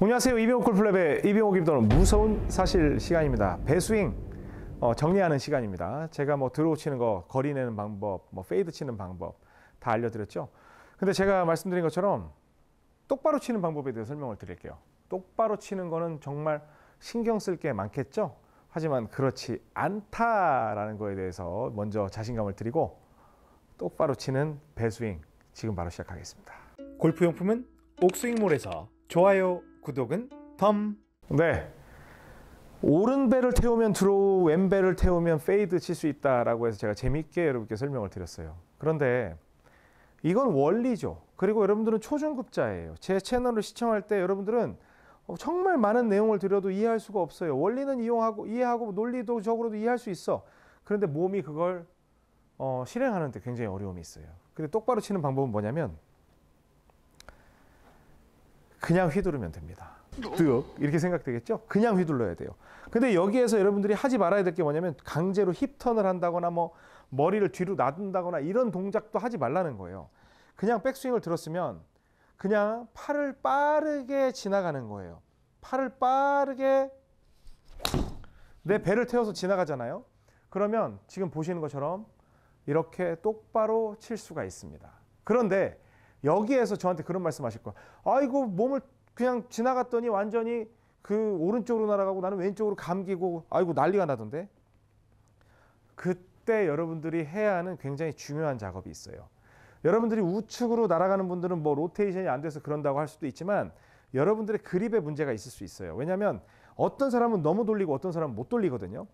안녕하세요. 이병옥 골프랩의 이병옥입니다. 무서운 사실 시간입니다. 배스윙 어, 정리하는 시간입니다. 제가 뭐 드로우 치는 거, 거리 내는 방법, 뭐 페이드 치는 방법 다 알려드렸죠. 근데 제가 말씀드린 것처럼 똑바로 치는 방법에 대해 설명을 드릴게요. 똑바로 치는 거는 정말 신경 쓸 게 많겠죠. 하지만 그렇지 않다라는 거에 대해서 먼저 자신감을 드리고 똑바로 치는 배스윙 지금 바로 시작하겠습니다. 골프 용품은 옥스윙몰에서 좋아요 구독은 덤. 네. 오른 배를 태우면 드로우, 왼 배를 태우면 페이드 칠 수 있다라고 해서 제가 재밌게 여러분께 설명을 드렸어요. 그런데 이건 원리죠. 그리고 여러분들은 초중급자예요. 제 채널을 시청할 때 여러분들은 어, 정말 많은 내용을 드려도 이해할 수가 없어요. 원리는 이용하고 이해하고 논리적으로도 이해할 수 있어. 그런데 몸이 그걸 어, 실행하는데 굉장히 어려움이 있어요. 근데 똑바로 치는 방법은 뭐냐면 그냥 휘두르면 됩니다. 뚝 이렇게 생각되겠죠? 그냥 휘둘러야 돼요. 근데 여기에서 여러분들이 하지 말아야 될 게 뭐냐면 강제로 힙턴을 한다거나 뭐 머리를 뒤로 놔둔다거나 이런 동작도 하지 말라는 거예요. 그냥 백스윙을 들었으면 그냥 팔을 빠르게 지나가는 거예요. 팔을 빠르게 내 배를 태워서 지나가잖아요. 그러면 지금 보시는 것처럼 이렇게 똑바로 칠 수가 있습니다. 그런데 여기에서 저한테 그런 말씀 하실 거야. 아이고, 몸을 그냥 지나갔더니 완전히 그 오른쪽으로 날아가고 나는 왼쪽으로 감기고 아이고, 난리가 나던데. 그때 여러분들이 해야 하는 굉장히 중요한 작업이 있어요. 여러분들이 우측으로 날아가는 분들은 뭐 로테이션이 안 돼서 그런다고 할 수도 있지만 여러분들의 그립에 문제가 있을 수 있어요. 왜냐하면 어떤 사람은 너무 돌리고 어떤 사람은 못 돌리거든요.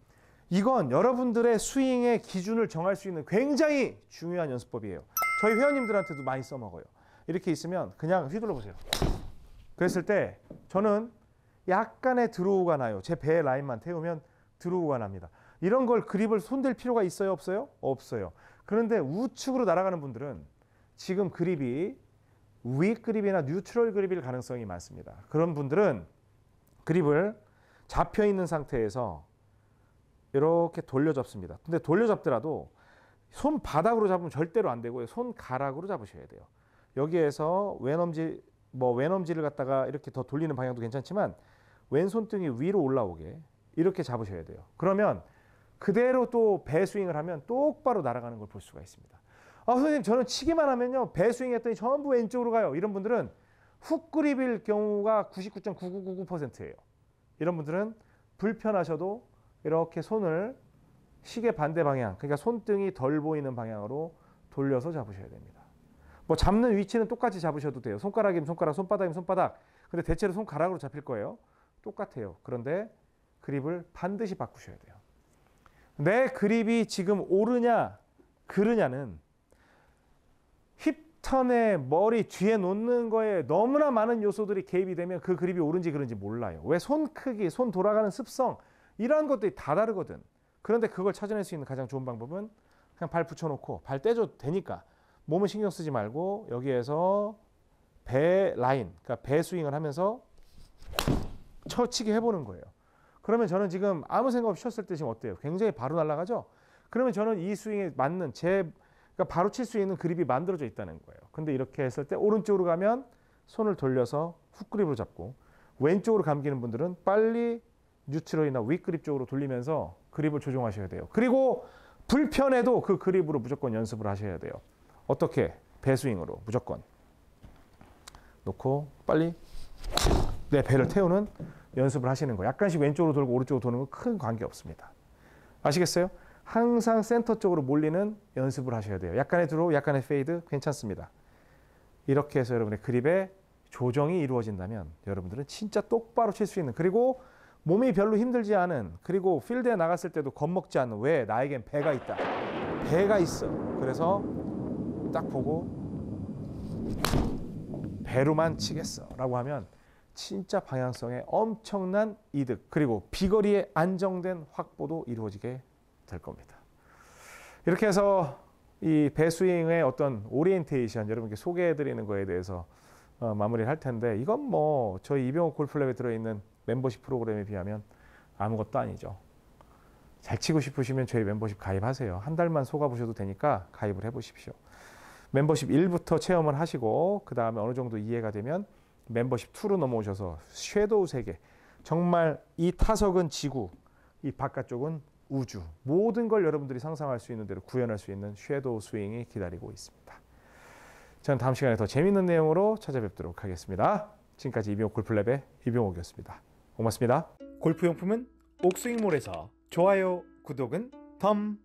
이건 여러분들의 스윙의 기준을 정할 수 있는 굉장히 중요한 연습법이에요. 저희 회원님들한테도 많이 써먹어요. 이렇게 있으면 그냥 휘둘러 보세요. 그랬을 때 저는 약간의 드로우가 나요. 제 배 라인만 태우면 드로우가 납니다. 이런 걸 그립을 손댈 필요가 있어요? 없어요? 없어요. 그런데 우측으로 날아가는 분들은 지금 그립이 윗 그립이나 뉴트럴 그립일 가능성이 많습니다. 그런 분들은 그립을 잡혀 있는 상태에서 이렇게 돌려 잡습니다. 근데 돌려 잡더라도 손바닥으로 잡으면 절대로 안 되고요. 손가락으로 잡으셔야 돼요. 여기에서 왼엄지 뭐 왼엄지를 갖다가 이렇게 더 돌리는 방향도 괜찮지만 왼손등이 위로 올라오게 이렇게 잡으셔야 돼요. 그러면 그대로 또배 스윙을 하면 똑바로 날아가는 걸 볼 수가 있습니다. 아 선생님 저는 치기만 하면요 배 스윙 했더니 전부 왼쪽으로 가요. 이런 분들은 훅 그립일 경우가 99.9999%예요. 이런 분들은 불편하셔도 이렇게 손을 시계 반대 방향, 그러니까 손등이 덜 보이는 방향으로 돌려서 잡으셔야 됩니다. 뭐 잡는 위치는 똑같이 잡으셔도 돼요. 손가락이면 손가락, 손바닥이면 손바닥. 근데 대체로 손가락으로 잡힐 거예요. 똑같아요. 그런데 그립을 반드시 바꾸셔야 돼요. 내 그립이 지금 오르냐, 그르냐는 힙턴의 머리 뒤에 놓는 거에 너무나 많은 요소들이 개입이 되면 그 그립이 오른지 그른지 몰라요. 왜 손 크기, 손 돌아가는 습성, 이러 것들이 다 다르거든. 그런데 그걸 찾아낼 수 있는 가장 좋은 방법은 그냥 발 붙여놓고 발 떼줘도 되니까 몸은 신경 쓰지 말고 여기에서 배 라인, 그러니까 배 스윙을 하면서 처치기 해보는 거예요. 그러면 저는 지금 아무 생각 없이 쳤을 때 지금 어때요? 굉장히 바로 날아가죠? 그러면 저는 이 스윙에 맞는 제 그러니까 바로 칠 수 있는 그립이 만들어져 있다는 거예요. 근데 이렇게 했을 때 오른쪽으로 가면 손을 돌려서 훅 그립으로 잡고 왼쪽으로 감기는 분들은 빨리 뉴트럴이나 윗그립 쪽으로 돌리면서 그립을 조정하셔야 돼요. 그리고 불편해도 그 그립으로 무조건 연습을 하셔야 돼요. 어떻게? 배스윙으로 무조건. 놓고 빨리 내 배를 태우는 연습을 하시는 거. 약간씩 왼쪽으로 돌고 오른쪽으로 도는 건 큰 관계 없습니다. 아시겠어요? 항상 센터 쪽으로 몰리는 연습을 하셔야 돼요. 약간의 드로우, 약간의 페이드 괜찮습니다. 이렇게 해서 여러분의 그립의 조정이 이루어진다면 여러분들은 진짜 똑바로 칠 수 있는 그리고 몸이 별로 힘들지 않은 그리고 필드에 나갔을 때도 겁먹지 않는 왜 나에겐 배가 있다. 배가 있어. 그래서 딱 보고 배로만 치겠어 라고 하면 진짜 방향성에 엄청난 이득 그리고 비거리의 안정된 확보도 이루어지게 될 겁니다. 이렇게 해서 이 배스윙의 어떤 오리엔테이션 여러분께 소개해드리는 거에 대해서 어, 마무리를 할 텐데 이건 뭐 저희 이병호 골프랩에 들어있는 멤버십 프로그램에 비하면 아무것도 아니죠. 잘 치고 싶으시면 저희 멤버십 가입하세요. 한 달만 속아보셔도 되니까 가입을 해보십시오. 멤버십 1부터 체험을 하시고 그 다음에 어느 정도 이해가 되면 멤버십 2로 넘어오셔서 섀도우 세계 정말 이 타석은 지구 이 바깥쪽은 우주 모든 걸 여러분들이 상상할 수 있는 대로 구현할 수 있는 섀도우 스윙이 기다리고 있습니다. 저는 다음 시간에 더재미있는 내용으로 찾아뵙도록 하겠습니다. 지금까지 이병옥 골프랩의 이병옥이었습니다. 고맙습니다. 골프 용품은 옥스윙몰에서 좋아요, 구독은 덤!